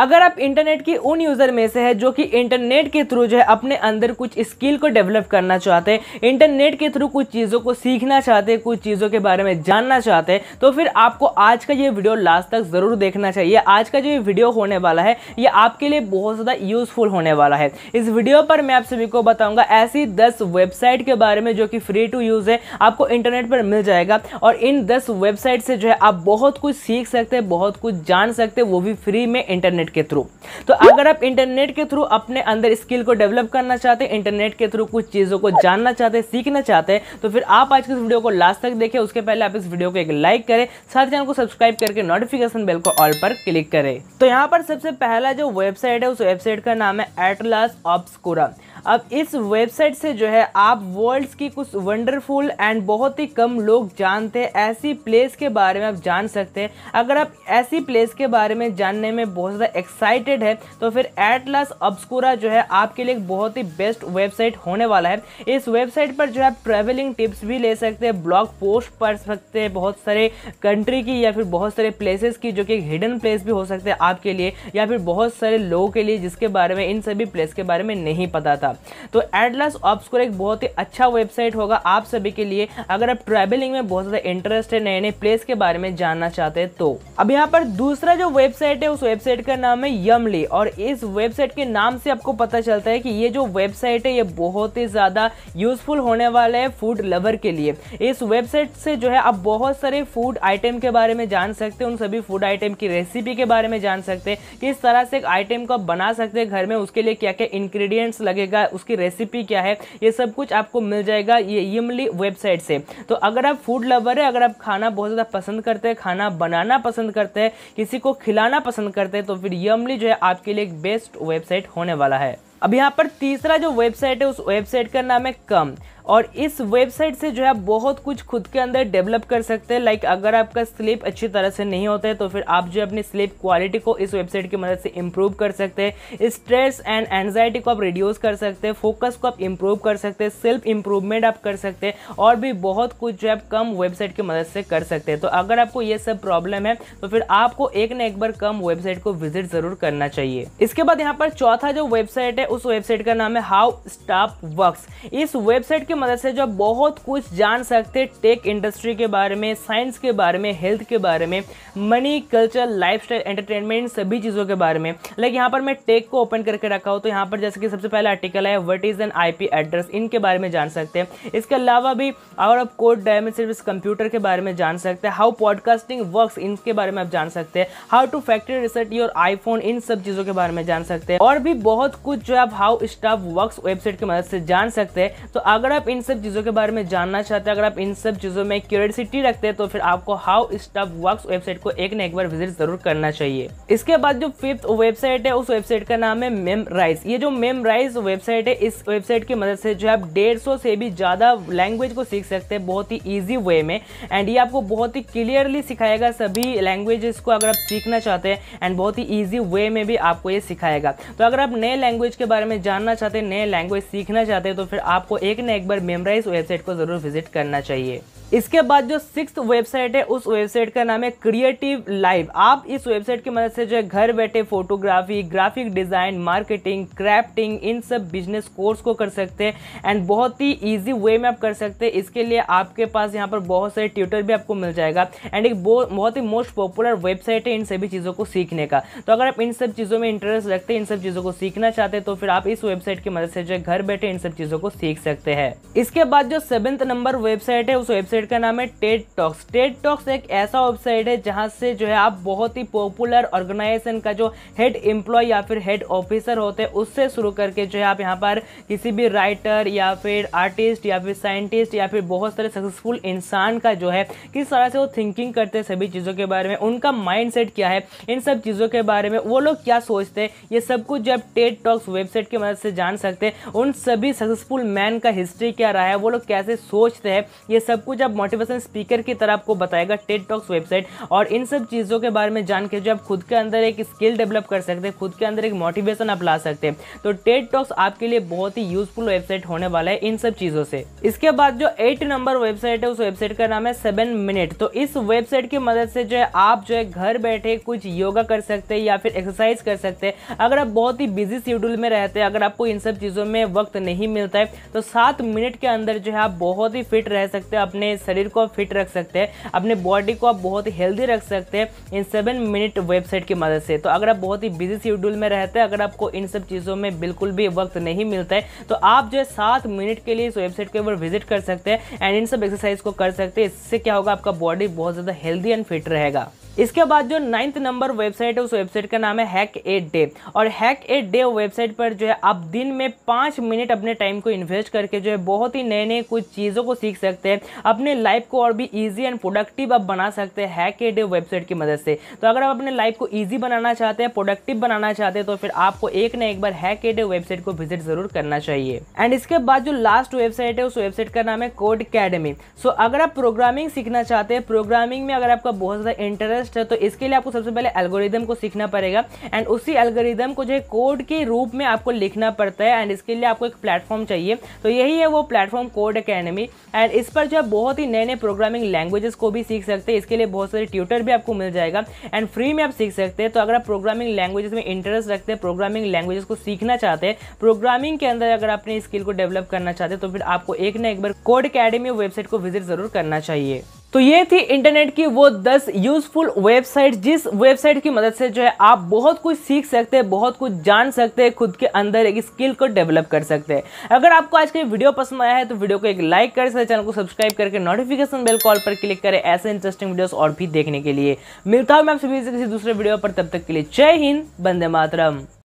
अगर आप इंटरनेट की उन यूज़र में से है जो कि इंटरनेट के थ्रू जो है अपने अंदर कुछ स्किल को डेवलप करना चाहते हैं इंटरनेट के थ्रू कुछ चीज़ों को सीखना चाहते हैं कुछ चीज़ों के बारे में जानना चाहते हैं तो फिर आपको आज का ये वीडियो लास्ट तक ज़रूर देखना चाहिए आज का जो ये वीडियो होने वाला है ये आपके लिए बहुत ज़्यादा यूज़फुल होने वाला है इस वीडियो पर मैं आप सभी को बताऊंगा ऐसी दस वेबसाइट के बारे में जो कि फ्री टू यूज़ है आपको इंटरनेट पर मिल जाएगा और इन दस वेबसाइट से जो है आप बहुत कुछ सीख सकते हैं बहुत कुछ जान सकते हैं वो भी फ्री में इंटरनेट इंटरनेट के थ्रू तो अगर आप इंटरनेट के थ्रू अपने अंदर स्किल को डेवलप करना चाहते हैं इंटरनेट के थ्रू कुछ चीज़ों को जानना चाहते हैं सीखना चाहते हैं तो फिर आप आज के इस वीडियो को लास्ट तक देखें उसके पहले आप इस वीडियो को एक लाइक करें साथ ही चैनल को सब्सक्राइब करके नोटिफिकेशन बेल को ऑल पर क्लिक करें तो यहाँ पर सबसे पहला जो वेबसाइट है उस वेबसाइट का नाम है एटलास ऑप्सकोरा अब इस वेबसाइट से जो है आप वर्ल्ड्स की कुछ वंडरफुल एंड बहुत ही कम लोग जानते हैं ऐसी प्लेस के बारे में आप जान सकते हैं अगर आप ऐसी प्लेस के बारे में जानने में बहुत ज़्यादा एक्साइटेड है तो फिर एटलास अब्सकूरा जो है आपके लिए एक बहुत ही बेस्ट वेबसाइट होने वाला है इस वेबसाइट पर जो है आप ट्रैवलिंग टिप्स भी ले सकते हैं ब्लॉग पोस्ट पढ़ सकते हैं बहुत सारे कंट्री की या फिर बहुत सारे प्लेसेस की जो कि हिडन प्लेस भी हो सकते हैं आपके लिए या फिर बहुत सारे लोगों के लिए जिसके बारे में इन सभी प्लेस के बारे में नहीं पता था था तो एटलस ऑब्सकोर एक बहुत ही अच्छा वेबसाइट होगा आप सभी के लिए अगर आप ट्रैवलिंग में बहुत ज़्यादा इंटरेस्ट है नए नए प्लेस के बारे में जानना चाहते हैं तो अब यहाँ पर दूसरा जो वेबसाइट है उस वेबसाइट का नाम है यमली और इस वेबसाइट के नाम से आपको पता चलता है कि ये जो वेबसाइट है ये बहुत ही ज़्यादा यूजफुल होने वाला है फूड लवर के लिए इस वेबसाइट से जो है आप बहुत सारे फूड आइटम के बारे में जान सकते हैं उन सभी फूड आइटम की रेसिपी के बारे में जान सकते हैं किस तरह से एक आइटम को बना सकते हैं घर में उसके लिए क्या क्या इंग्रेडिएंट्स लगेगा का उसकी रेसिपी क्या है ये सब कुछ आपको मिल जाएगा ये यमली वेबसाइट से तो अगर आप फूड लवर है अगर आप खाना बहुत ज़्यादा पसंद करते हैं खाना बनाना पसंद करते हैं किसी को खिलाना पसंद करते हैं तो फिर यमली जो है आपके लिए एक बेस्ट वेबसाइट होने वाला है अब यहाँ पर तीसरा जो वेबसाइट है उस वेबसाइट का नाम है कम और इस वेबसाइट से जो है आप बहुत कुछ खुद के अंदर डेवलप कर सकते हैं लाइक अगर आपका स्लीप अच्छी तरह से नहीं होता है तो फिर आप जो है अपनी स्लीप क्वालिटी को इस वेबसाइट की मदद से इम्प्रूव कर सकते हैं स्ट्रेस एंड एनजाइटी को आप रिड्यूस कर सकते हैं फोकस को आप इम्प्रूव कर सकते हैं सेल्फ इम्प्रूवमेंट आप कर सकते हैं और भी बहुत कुछ जो है आप कम वेबसाइट की मदद से कर सकते हैं तो अगर आपको ये सब प्रॉब्लम है तो फिर आपको एक ना एक बार कम वेबसाइट को विजिट जरूर करना चाहिए इसके बाद यहाँ पर चौथा जो वेबसाइट है उस वेबसाइट का नाम है हाउ स्टाफ वर्क इस वेबसाइट की मदद से जो बहुत कुछ जान सकते हैं टेक इंडस्ट्री के बारे में साइंस के बारे में हेल्थ के बारे में money culture life style entertainment सभी चीज़ों के बारे में लाइक यहाँ पर मैं टेक को ओपन करके रखा हूँ तो यहाँ पर जैसे कि सबसे पहला आर्टिकल है what is an I address इनके बारे में जान सकते हैं इसके अलावा भी और आप कोड डायमेंड सर्विस कंप्यूटर के बारे में जान सकते हैं हाउ पॉडकास्टिंग वर्क इनके बारे में आप जान सकते हैं how to factory reset your iPhone इन सब चीज़ों के बारे में जान सकते हैं और भी बहुत कुछ जो आप हाउ स्टाफ वर्क वेबसाइट की मदद से जान सकते हैं तो अगर आप आप इन सब चीज़ों के बारे में जानना चाहते हैं अगर आप इन सब चीज़ों में क्यूरसिटी रखते हैं तो फिर आपको हाउ स्टफ वर्क वेबसाइट को एक ना एक बार विजिट जरूर करना चाहिए इसके बाद जो फिफ्थ वेबसाइट है उस वेबसाइट का नाम है मेम राइज ये जो मेम राइज वेबसाइट है इस वेबसाइट की मदद से जो है आप डेढ़ से भी ज़्यादा लैंग्वेज को सीख सकते हैं बहुत ही ईजी वे में एंड ये आपको बहुत ही क्लियरली सिखाएगा सभी लैंग्वेजेस को अगर आप सीखना चाहते हैं एंड बहुत ही ईजी वे में भी आपको ये सिखाएगा तो अगर आप नए लैंग्वेज के बारे में जानना चाहते हैं नए लैंग्वेज सीखना चाहते हैं तो फिर आपको एक ना एक बार मेमराइज वेबसाइट को ज़रूर विजिट करना चाहिए इसके बाद जो सिक्स वेबसाइट है उस वेबसाइट का नाम है क्रिएटिव लाइव आप इस वेबसाइट की मदद से जो है घर बैठे photography graphic design marketing crafting इन सब बिजनेस कोर्स को कर सकते हैं एंड बहुत ही ईजी वे में आप कर सकते हैं इसके लिए आपके पास यहाँ पर बहुत सारे ट्यूटर भी आपको मिल जाएगा एंड एक बहुत ही मोस्ट पॉपुलर वेबसाइट है इन सभी चीज़ों को सीखने का तो अगर आप इन सब चीज़ों में इंटरेस्ट रखते हैं इन सब चीज़ों को सीखना चाहते हैं तो फिर आप इस वेबसाइट की मदद से जो है घर बैठे इन सब चीज़ों को सीख सकते हैं इसके बाद जो सेवन्थ नंबर वेबसाइट है उस वेबसाइट वेबसाइट का नाम है टेड टॉक्स टेड टॉक्स एक ऐसा वेबसाइट है जहाँ से जो है आप बहुत ही पॉपुलर ऑर्गेनाइजेशन का जो हेड एम्प्लॉय या फिर हेड ऑफिसर होते हैं उससे शुरू करके जो है आप यहाँ पर किसी भी राइटर या फिर आर्टिस्ट या फिर साइंटिस्ट या फिर बहुत सारे सक्सेसफुल इंसान का जो है किस तरह से वो थिंकिंग करते हैं सभी चीज़ों के बारे में उनका माइंड क्या है इन सब चीज़ों के बारे में वो लोग क्या सोचते हैं ये सब कुछ जब टेड टॉक्स वेबसाइट की मदद से जान सकते हैं उन सभी सक्सेसफुल मैन का हिस्ट्री क्या रहा है वो लोग कैसे सोचते हैं ये सब कुछ आप आप मोटिवेशन स्पीकर की तरह आपको बताएगा टेट टॉक्स वेबसाइट और इन सब चीज़ों के बारे में जान के जो आप खुद के अंदर एक स्किल डेवलप कर सकते हैं खुद के अंदर एक मोटिवेशन आप ला सकते हैं तो टेट टॉक्स आपके लिए बहुत ही यूजफुल वेबसाइट होने वाला है इन सब चीज़ों से इसके बाद जो एट नंबर वेबसाइट है उस वेबसाइट का नाम है सेवन मिनट तो इस वेबसाइट की मदद से जो है आप जो है घर बैठे कुछ योगा कर सकते हैं या फिर एक्सरसाइज कर सकते हैं अगर आप बहुत ही बिजी शेड्यूल में रहते हैं अगर आपको इन सब चीज़ों में वक्त नहीं मिलता है तो सात मिनट के अंदर जो है आप बहुत ही फिट रह सकते हैं अपने शरीर को आप फिट रख सकते हैं अपने बॉडी को आप बहुत ही हेल्दी रख सकते हैं इन सेवन मिनट वेबसाइट की मदद से तो अगर आप बहुत ही बिजी शेड्यूल में रहते हैं अगर आपको इन सब चीज़ों में बिल्कुल भी वक्त नहीं मिलता है तो आप जो है सात मिनट के लिए इस वेबसाइट के ऊपर विजिट कर सकते हैं एंड इन सब एक्सरसाइज को कर सकते हैं इससे क्या होगा आपका बॉडी बहुत ज़्यादा हेल्दी एंड फिट रहेगा इसके बाद जो नाइन्थ नंबर वेबसाइट है उस वेबसाइट का नाम है हैक ए डे और हैक ए डे वेबसाइट पर जो है आप दिन में पाँच मिनट अपने टाइम को इन्वेस्ट करके जो है बहुत ही नए नए कुछ चीज़ों को सीख सकते हैं अपने लाइफ को और भी ईजी एंड प्रोडक्टिव आप बना सकते हैं हैक ए डे वेबसाइट की मदद से तो अगर आप अपने लाइफ को ईजी बनाना चाहते हैं प्रोडक्टिव बनाना चाहते हैं तो फिर आपको एक ना एक बार हैक ए डे वेबसाइट को विजिट ज़रूर करना चाहिए एंड इसके बाद जो लास्ट वेबसाइट है उस वेबसाइट का नाम है कोड अकेडमी सो अगर आप प्रोग्रामिंग सीखना चाहते हैं प्रोग्रामिंग में अगर आपका बहुत ज़्यादा इंटरेस्ट इंटरेस्ट है तो इसके लिए आपको सबसे पहले एल्गोरिदम को सीखना पड़ेगा एंड उसी एल्गोरिदम को जो है कोड के रूप में आपको लिखना पड़ता है एंड इसके लिए आपको एक प्लेटफॉर्म चाहिए तो यही है वो प्लेटफॉर्म कोड अकेडमी एंड इस पर जो है बहुत ही नए नए प्रोग्रामिंग लैंग्वेजेस को भी सीख सकते हैं इसके लिए बहुत सारे ट्यूटर भी आपको मिल जाएगा एंड फ्री में आप सीख सकते हैं तो अगर आप प्रोग्रामिंग लैंग्वेजेस में इंटरेस्ट रखते हैं प्रोग्रामिंग लैंग्वेजेस को सीखना चाहते हैं प्रोग्रामिंग के अंदर अगर अपने स्किल को डेवलप करना चाहते हैं तो फिर आपको एक ना एक बार कोड अकेडमी वेबसाइट को विजिट जरूर करना चाहिए तो ये थी इंटरनेट की वो 10 यूजफुल वेबसाइट जिस वेबसाइट की मदद से जो है आप बहुत कुछ सीख सकते हैं बहुत कुछ जान सकते हैं खुद के अंदर एक स्किल को डेवलप कर सकते हैं अगर आपको आज का वीडियो पसंद आया है तो वीडियो को एक लाइक कर सकते चैनल को सब्सक्राइब करके नोटिफिकेशन बेल कॉल पर क्लिक करें ऐसे इंटरेस्टिंग वीडियो और भी देखने के लिए मिलता हूँ मैं आप सभी किसी दूसरे वीडियो पर तब तक के लिए जय हिंद बंदे मातरम